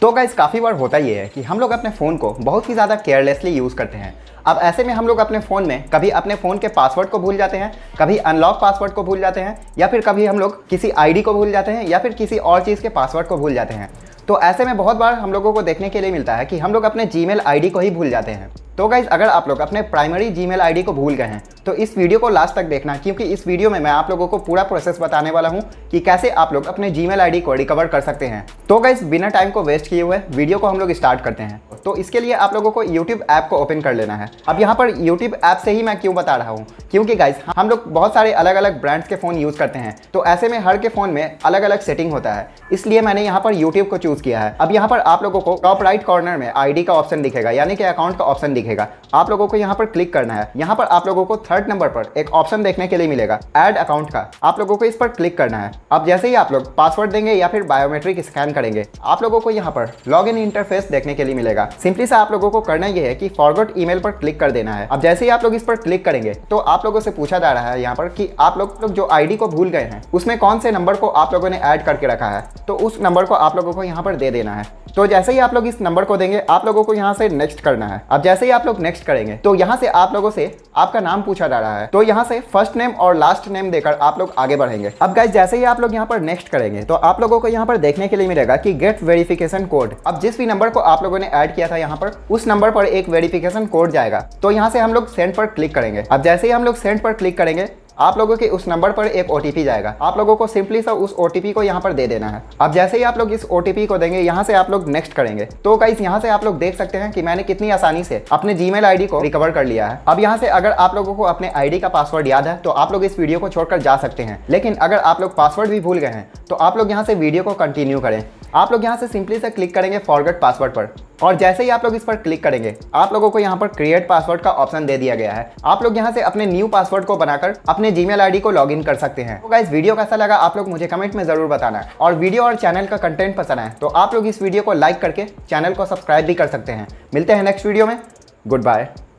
तो गाइज़ काफ़ी बार होता ये है कि हम लोग अपने फ़ोन को बहुत ही ज़्यादा केयरलेसली यूज़ करते हैं अब ऐसे में हम लोग अपने फ़ोन में कभी अपने फ़ोन के पासवर्ड को भूल जाते हैं कभी अनलॉक पासवर्ड को भूल जाते हैं या फिर कभी हम लोग किसी आईडी को भूल जाते हैं या फिर किसी और चीज़ के पासवर्ड को भूल जाते हैं तो ऐसे में बहुत बार हम लोगों को देखने के लिए मिलता है कि हम लोग अपने जी मेल को ही भूल जाते हैं तो गाइज अगर आप लोग अपने प्राइमरी जी मेल को भूल गए हैं तो इस वीडियो को लास्ट तक देखना क्योंकि इस वीडियो में मैं आप लोगों को पूरा प्रोसेस बताने वाला हूँ कि कैसे आप लोग अपने जी मेल को रिकवर कर सकते हैं तो गाइज बिना टाइम को वेस्ट किए हुए वीडियो को हम लोग स्टार्ट करते हैं तो इसके लिए आप लोगों को यूट्यूब ऐप को ओपन कर लेना है अब यहाँ पर यूट्यूब ऐप से ही मैं क्यों बता रहा हूँ क्योंकि गाइज हम लोग बहुत सारे अलग अलग ब्रांड्स के फ़ोन यूज़ करते हैं तो ऐसे में हर के फ़ोन में अलग अलग सेटिंग होता है इसलिए मैंने यहाँ पर यूट्यूब को चूज़ किया है अब यहाँ पर आप लोगों को टॉप राइट कॉर्नर में आईडी का ऑप्शन दिखेगा यानी कि अकाउंट का ऑप्शन दिखेगा दिखेगा आप लोगों को यहाँ पर क्लिक करना है यहाँ पर आप लोगों को थर्ड नंबर पर एक ऑप्शन देखने के लिए मिलेगा एड अकाउंट का आप लोगों को इस पर क्लिक करना है अब जैसे ही आप लोग पासवर्ड देंगे या फिर बायोमेट्रिक स्कैन करेंगे आप लोगों को यहाँ पर लॉग इन इंटरफेस देखने के लिए मिलेगा सिंपली से आप लोगों को करना यह है कि फॉरवर्ड ईमेल पर क्लिक कर देना है अब जैसे ही आप लोग इस पर क्लिक करेंगे तो आप लोगों से पूछा जा रहा है यहाँ पर कि आप लोग जो आईडी को भूल गए हैं उसमें कौन से नंबर को आप लोगों ने ऐड करके रखा है तो उस नंबर को आप लोगों को यहाँ पर दे देना है तो जैसे ही आप लोग इस नंबर को देंगे आप लोगों को यहाँ से नेक्स्ट करना है अब जैसे ही आप लोग नेक्स्ट करेंगे तो यहाँ से आप लोगों से आपका नाम पूछा जा रहा है तो यहाँ से फर्स्ट नेम और लास्ट नेम देकर आप लोग आगे बढ़ेंगे अब गाइज जैसे ही आप लोग यहाँ पर नेक्स्ट करेंगे तो आप लोगों को यहाँ पर देखने के लिए मिलेगा की गेट वेरिफिकेशन कोड अब जिस भी नंबर को आप लोगों ने एड किया था यहाँ पर उस नंबर पर एक वेरिफिकेशन कोड जाएगा तो यहाँ से हम लोग सेंड पर क्लिक करेंगे अब जैसे ही हम लोग सेंड पर क्लिक करेंगे आप लोगों के उस नंबर पर एक ओ जाएगा आप लोगों को सिंपली सा उस ओ को यहाँ पर दे देना है अब जैसे ही आप लोग इस ओ को देंगे यहाँ से आप लोग नेक्स्ट करेंगे तो कई यहाँ से आप लोग देख सकते हैं कि मैंने कितनी आसानी से अपने जी मेल को रिकवर कर लिया है अब यहाँ से अगर आप लोगों को अपने आईडी का पासवर्ड याद है तो आप लोग इस वीडियो को छोड़कर जा सकते हैं लेकिन अगर आप लोग पासवर्ड भी भूल गए हैं तो आप लोग यहाँ से वीडियो को कंटिन्यू करें आप लोग यहाँ से सिंपली से क्लिक करेंगे फॉरगेट पासवर्ड पर और जैसे ही आप लोग इस पर क्लिक करेंगे आप लोगों को यहाँ पर क्रिएट पासवर्ड का ऑप्शन दे दिया गया है आप लोग यहाँ से अपने न्यू पासवर्ड को बनाकर अपने जी मेल को लॉगिन कर सकते हैं तो इस वीडियो कैसा लगा आप लोग मुझे कमेंट में जरूर बताना है और वीडियो और चैनल का कंटेंट पसंद आए तो आप लोग इस वीडियो को लाइक करके चैनल को सब्सक्राइब भी कर सकते हैं मिलते हैं नेक्स्ट वीडियो में गुड बाय